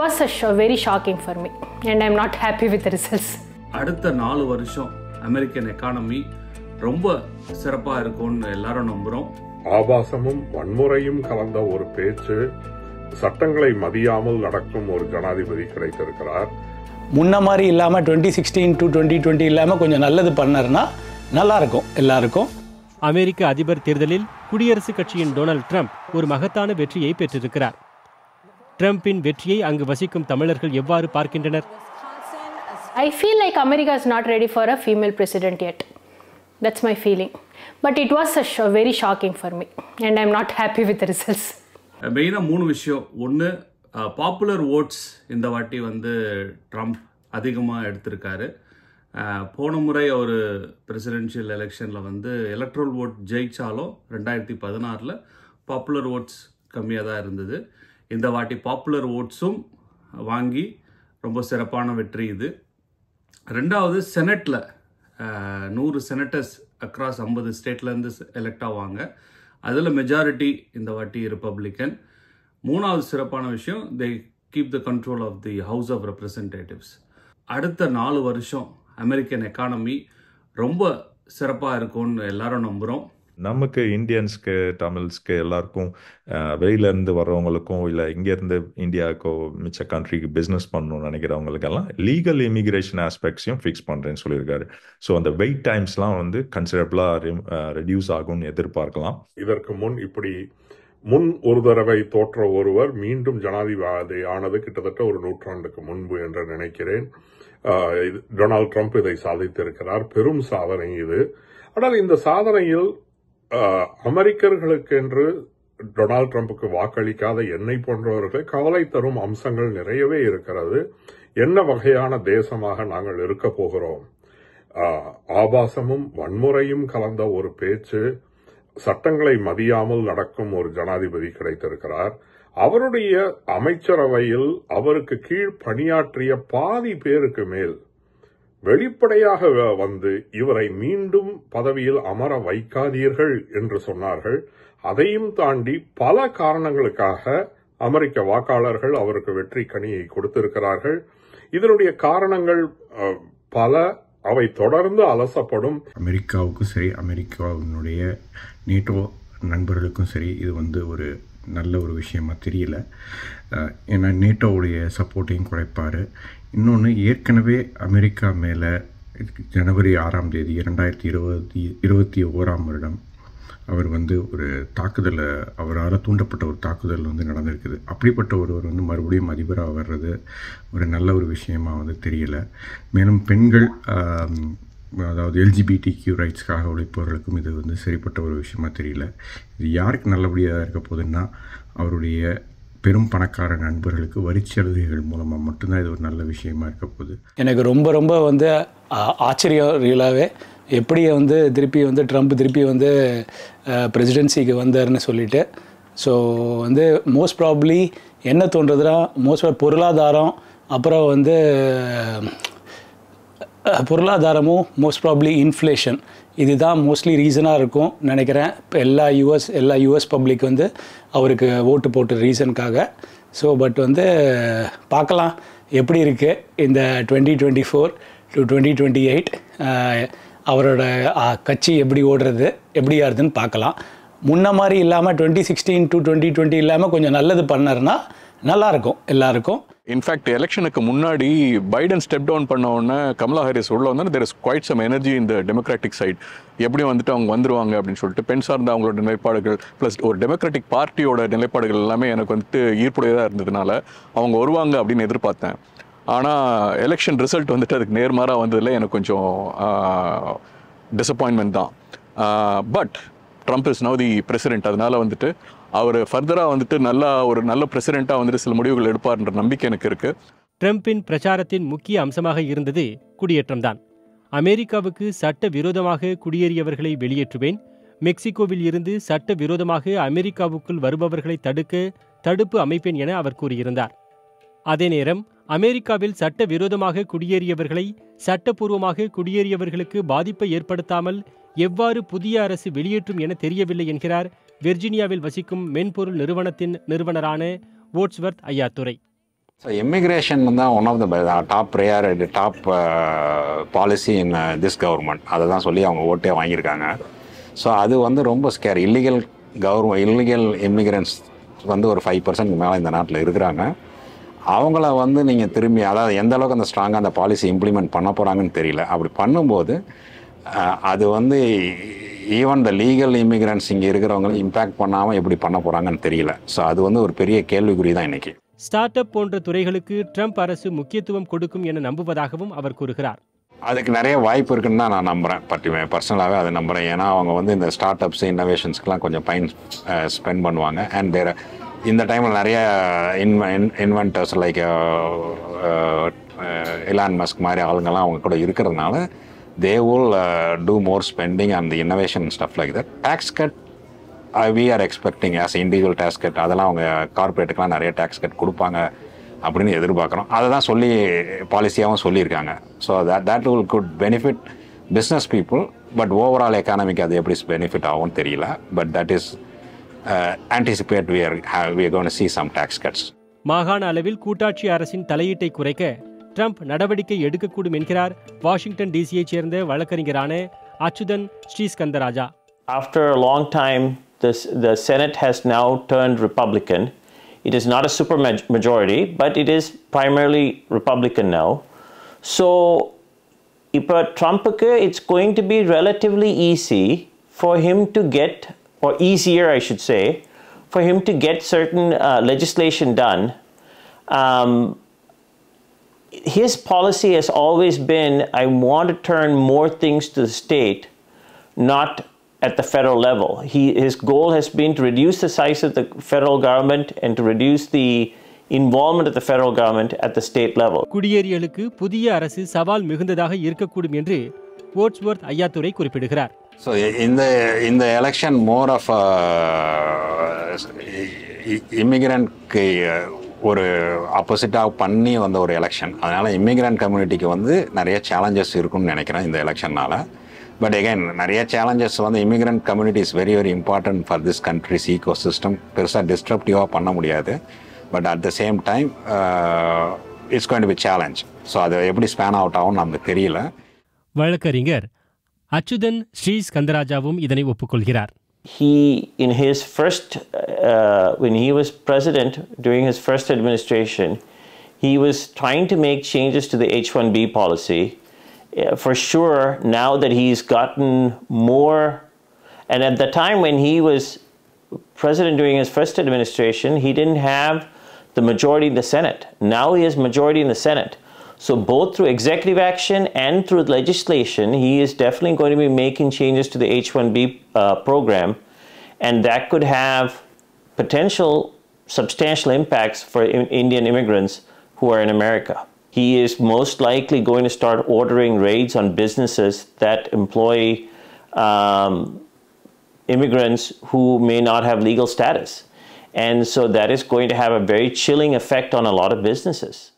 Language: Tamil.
Was a very shocking for me and I am not happy with results அடுத்த நாலு வருஷம் அமெரிக்கன் எக்கானமி ரொம்ப சிறப்பாக இருக்கும்னு எல்லாரும் நம்புகிறோம் ஆபாசமும் வன்முறையும் கலந்த ஒரு பேச்சு சட்டங்களை மதியாமல் நடக்கும் ஒரு ஜனாதிபதி கிடைத்திருக்கிறார் முன்ன மாதிரி இல்லாமல் twenty sixteen to twenty twenty இல்லாமல் கொஞ்சம் நல்லது பண்ணாருன்னா நல்லா இருக்கும் எல்லாருக்கும் அமெரிக்க அதிபர் தேர்தலில் குடியரசுக் கட்சியின் டொனால்ட் ட்ரம்ப் ஒரு மகத்தான வெற்றியை பெற்றிருக்கிறார் ட்ரம்பின் வெற்றியை அங்கு வசிக்கும் தமிழர்கள் எவ்வாறு பார்க்கின்றனர் I feel like America is not ready for a female president yet that's my feeling but it was a very shocking for me and I am not happy with results மெயினாக மூணு விஷயம் ஒன்று பாப்புலர் ஓட்ஸ் இந்த வாட்டி வந்து ட்ரம்ப் அதிகமாக எடுத்திருக்காரு uh, போன முறை ஒரு பிரசிடென்ஷியல் எலெக்ஷனில் வந்து எலக்ட்ரல் ஓட் ஜெயிச்சாலும் ரெண்டாயிரத்தி பதினாறில் பாப்புலர் ஓட்ஸ் கம்மியாக தான் இருந்தது இந்த வாட்டி பாப்புலர் ஓட்ஸும் வாங்கி ரொம்ப சிறப்பான வெற்றி இது ரெண்டாவது செனட்டில் நூறு செனட்டர்ஸ் அக்ராஸ் ஐம்பது ஸ்டேட்லேருந்து எலெக்ட் ஆவாங்க அதில் மெஜாரிட்டி இந்த வாட்டி ரிப்பப்ளிக்கன் மூணாவது சிறப்பான விஷயம் they keep the control of the house of representatives அடுத்த நாலு வருஷம் அமெரிக்கன் எக்கானமி ரொம்ப சிறப்பாக இருக்கும்னு எல்லாரும் நம்புகிறோம் நமக்கு இந்தியன்ஸ்க்கு தமிழ்ஸ்க்கு எல்லாருக்கும் வெளியிலேருந்து வர்றவங்களுக்கும் இல்லை இங்கேருந்து இந்தியாவுக்கோ மிச்ச கண்ட்ரிக்கு பிஸ்னஸ் பண்ணணும்னு நினைக்கிறவங்களுக்கெல்லாம் லீகல் இமிக்ரேஷன் ஆஸ்பெக்ட்ஸையும் ஃபிக்ஸ் பண்ணுறேன்னு சொல்லியிருக்காரு ஸோ அந்த வெயிட் டைம்ஸ்லாம் வந்து கன்சிடபிளாக ரெடியூஸ் ஆகும்னு எதிர்பார்க்கலாம் இதற்கு முன் இப்படி முன் ஒரு தடவை தோற்ற ஒருவர் மீண்டும் ஜனாதிபதி ஆனது கிட்டத்தட்ட ஒரு நூற்றாண்டுக்கு முன்பு என்று நினைக்கிறேன் டொனால்டு ட்ரம்ப் இதை சாதித்திருக்கிறார் பெரும் சாதனை இது ஆனால் இந்த சாதனையில் அமெரிக்கர்களுக்கென்று டொனால்ட் ட்ரம்புக்கு வாக்களிக்காத என்னை போன்றவர்களை கவலை தரும் அம்சங்கள் நிறையவே இருக்கிறது என்ன வகையான தேசமாக நாங்கள் இருக்க போகிறோம் ஆபாசமும் வன்முறையும் கலந்த ஒரு பேச்சு சட்டங்களை மதியாமல் நடக்கும் ஒரு ஜனாதிபதி கிடைத்திருக்கிறார் அவருடைய அமைச்சரவையில் அவருக்கு கீழ் பணியாற்றிய பாதி பேருக்கு மேல் வெளிப்படையாக வந்து இவரை மீண்டும் பதவியில் அமர வைக்காதீர்கள் என்று சொன்னார்கள் அதையும் தாண்டி பல காரணங்களுக்காக அமெரிக்க வாக்காளர்கள் அவருக்கு வெற்றி கணியை கொடுத்திருக்கிறார்கள் இதனுடைய காரணங்கள் பல அவை தொடர்ந்து அலசப்படும் அமெரிக்காவுக்கும் சரி அமெரிக்காவினுடைய நேட்டோ நண்பர்களுக்கும் சரி இது வந்து ஒரு நல்ல ஒரு விஷயமா தெரியல ஏன்னா நேட்டோவுடைய சப்போர்ட்டையும் குறைப்பார் இன்னொன்று ஏற்கனவே அமெரிக்கா மேலே ஜனவரி ஆறாம் தேதி இரண்டாயிரத்தி இருபத்தி இருபத்தி ஓராம் வருடம் அவர் வந்து ஒரு தாக்குதலை அவரால் தூண்டப்பட்ட ஒரு தாக்குதல் வந்து நடந்திருக்குது அப்படிப்பட்ட ஒருவர் வந்து மறுபடியும் அதிபராக வர்றது ஒரு நல்ல ஒரு விஷயமாக வந்து தெரியலை மேலும் பெண்கள் அதாவது எல்ஜிபிடி கியூ ரைட்ஸ்க்காக உழைப்பவர்களுக்கும் இது வந்து சரிப்பட்ட ஒரு விஷயமா தெரியல இது யாருக்கு நல்லபடியாக இருக்க போகுதுன்னா அவருடைய பெரும் பணக்கார நண்பர்களுக்கு வரிச்சலுகைகள் மூலமாக மட்டும்தான் இது ஒரு நல்ல விஷயமா இருக்க போகுது எனக்கு ரொம்ப ரொம்ப வந்து ஆச்சரியர்களாகவே எப்படி வந்து திருப்பி வந்து ட்ரம்ப் திருப்பி வந்து பிரசிடென்சிக்கு வந்தார்னு சொல்லிட்டு ஸோ வந்து மோஸ்ட் ப்ராப்ளி என்ன தோன்றதுனா மோஸ்ட் பொருளாதாரம் அப்புறம் வந்து பொருளாதாரமும் மோஸ்ட் ப்ராப்ளி இன்ஃப்ளேஷன் இதுதான் மோஸ்ட்லி ரீசனாக இருக்கும் நினைக்கிறேன் இப்போ எல்லா யூஎஸ் எல்லா யூஎஸ் பப்ளிக் வந்து அவருக்கு ஓட்டு போட்டு ரீசனுக்காக ஸோ பட் வந்து பார்க்கலாம் எப்படி இருக்குது இந்த twenty twenty four to twenty twenty eight அவரோட கட்சி எப்படி ஓடுறது எப்படி ஆறுதுன்னு பார்க்கலாம் முன்ன மாதிரி இல்லாமல் twenty sixteen to twenty twenty இல்லாமல் கொஞ்சம் நல்லது பண்ணார்னா நல்லாயிருக்கும் எல்லாருக்கும் இன்ஃபேக்ட் எலெக்ஷனுக்கு முன்னாடி பைடன் ஸ்டெப் டவுன் பண்ண உடனே கமலா ஹாரிஸ் உள்ள வந்தால் there is quite some energy இந்த டெமோக்ராட்டிக் சைட் எப்படி வந்துட்டு அவங்க வந்துருவாங்க அப்படின்னு சொல்லிட்டு பெண் சார்ந்த அவங்களோட நிலைப்பாடுகள் ப்ளஸ் ஒரு டெமோக்ராட்டிக் பார்ட்டியோட நிலைப்பாடுகள் எல்லாமே எனக்கு வந்துட்டு ஈர்ப்புடையதாக இருந்ததுனால அவங்க வருவாங்க அப்படின்னு எதிர்பார்த்தேன் ஆனால் எலெக்ஷன் ரிசல்ட் வந்துட்டு அதுக்கு நேர்மாறாக வந்ததில் எனக்கு கொஞ்சம் டிசப்பாயின்மெண்ட் தான் but Trump is now the president அதனால் வந்துட்டு அவர் ஃபர்தராக வந்துட்டு நல்லா ஒரு நல்ல பிரசிடெண்ட்டாக வந்துட்டு சில முடிவுகள் எடுப்பார்ன்ற நம்பிக்கை எனக்கு இருக்குது ட்ரம்ப்பின் பிரச்சாரத்தின் முக்கிய அம்சமாக இருந்தது குடியேற்றம் தான் அமெரிக்காவுக்கு சட்ட விரோதமாக குடியேறியவர்களை வெளியேற்றுவேன் மெக்சிகோவில் இருந்து சட்ட விரோதமாக அமெரிக்காவுக்குள் வருபவர்களை தடுக்க தடுப்பு அமைப்பேன் என அவர் கூறியிருந்தார் அதே நேரம் அமெரிக்காவில் சட்ட விரோதமாக குடியேறியவர்களை சட்டப்பூர்வமாக குடியேறியவர்களுக்கு பாதிப்பை ஏற்படுத்தாமல் எவ்வாறு புதிய அரசு வெளியேற்றும் என தெரியவில்லை என்கிறார் வெர்ஜீனியாவில் வசிக்கும் மென்பொருள் நிறுவனத்தின் நிறுவனரான வோட்ஸ்வர்த் ஐயாத்துறை ஸோ இமிக்ரேஷன் தான் one of the top priority top policy in this government அதை தான் சொல்லி அவங்க ஓட்டே வாங்கியிருக்காங்க ஸோ அது வந்து ரொம்ப scare illegal govern illegal immigrants வந்து ஒரு ஃபைவ் பர்சன்ட் மேலே இந்த நாட்டில் இருக்கிறாங்க அவங்கள வந்து நீங்கள் திரும்பி அதாவது எந்த அளவுக்கு அந்த ஸ்ட்ராங்காக அந்த பாலிசி இம்ப்ளிமெண்ட் பண்ண போகிறாங்கன்னு தெரியல அப்படி பண்ணும்போது அது வந்து ஈவன் த லீகல் இமிக்ரன்ஸ் இங்கே இருக்கிறவங்களை இம்பேக்ட் பண்ணாமல் எப்படி பண்ண போகிறாங்கன்னு தெரியல ஸோ அது வந்து ஒரு பெரிய கேள்விக்குறி தான் இன்றைக்கி ஸ்டார்ட் அப் போன்ற துறைகளுக்கு ட்ரம்ப் அரசு முக்கியத்துவம் கொடுக்கும் என நம்புவதாகவும் அவர் கூறுகிறார் அதுக்கு நிறைய வாய்ப்பு இருக்குன்னு தான் நான் நம்புகிறேன் பட் பர்சனலாகவே அதை நம்புகிறேன் ஏன்னா அவங்க வந்து இந்த ஸ்டார்ட் அப்ஸ் இன்னோவேஷன்ஸ்க்கெலாம் கொஞ்சம் பயன் ஸ்பெண்ட் பண்ணுவாங்க அண்ட் தேர் இந்த டைமில் நிறைய இன்வென் இன்வென்டர்ஸ் லைக் எலான் மஸ்க் மாதிரி ஆளுங்கள்லாம் அவங்க கூட இருக்கிறதுனால they will uh, do more spending on the innovation and stuff like that. Tax cut, uh, we are expecting as individual tax cut, அதெல்லாம் அவங்க கார்பரேட்டுக்கெலாம் நிறைய டேக்ஸ் கட் கொடுப்பாங்க அப்படின்னு எதிர்பார்க்குறோம் அதை தான் சொல்லி பாலிசியாகவும் சொல்லியிருக்காங்க so that that will good benefit business people but overall எக்கானமிக்கு அது எப்படி பெனிஃபிட் ஆகும்னு தெரியல but that is anticipate we are we gonna see some tax cuts மாகாண அளவில் கூட்டாட்சி அரசின் தலையீட்டை குறைக்க ட்ரம்ப் நடவடிக்கை எடுக்கக்கூடும் என்கிறார் வாஷிங்டன் டிசியைச் சேர்ந்த வழக்கறிஞரான Achuthan Sriskandarajah After a long time, this, the Senate has now turned Republican. It is not a super majority, but it is primarily Republican now. So, Trump ட்ரம்ப்புக்கு it's going to be relatively easy for him to get, or easier, I should say, for him to get certain uh, legislation done um, his policy has always been I want to turn more things to the state, not at the federal level. He, his goal has been to reduce the size of the federal government and to reduce the involvement of the federal government at the state level. குடியேறியலுக்கு புதிய அரசு சவால் மிகுந்ததாக இருக்கக்கூடும் என்று போர்ட்ஸ்வர்த் ஐயாத்துறை குறிப்பிடுகிறார் ஸோ இந்த இந்த எலெக்ஷன் மோர் ஆஃப் இமிகிரண்ட்க்கு ஒரு ஆப்போசிட்டாக பண்ணி வந்த ஒரு எலெக்ஷன் அதனால் இமிக்ரண்ட் கம்யூனிட்டிக்கு வந்து நிறைய சேலஞ்சஸ் இருக்குன்னு நினைக்கிறேன் இந்த எலெக்ஷனால் பட் எகைன் நிறைய சேலஞ்சஸ் வந்து immigrant community is very very important for this country's ecosystem பெருசாக டிஸ்ட்ரப்டிவாக பண்ண முடியாது but at the same time it's going to be challenge so அது எப்படி ஸ்பேன் அவுட் ஆகும் நமக்கு தெரியல வழக்கறிஞர் அச்சுதன் ஸ்ரீ ஸ்கந்தராஜாவும் இதனை ஒப்புக்கொள்கிறார் he in his first uh, when he was president during his first administration he was trying to make changes to the h1b policy uh, for sure now that he's gotten more and at the time when he was president during his first administration he didn't have the majority in the senate now he has majority in the senate so, both through executive action and through legislation, he is definitely going to be making changes to the H 1B uh, program, and that could have potential substantial impacts for in Indian immigrants who are in America. He is most likely going to start ordering raids on businesses that employ um, immigrants who may not have legal status. And so that is going to have a very chilling effect on a lot of businesses.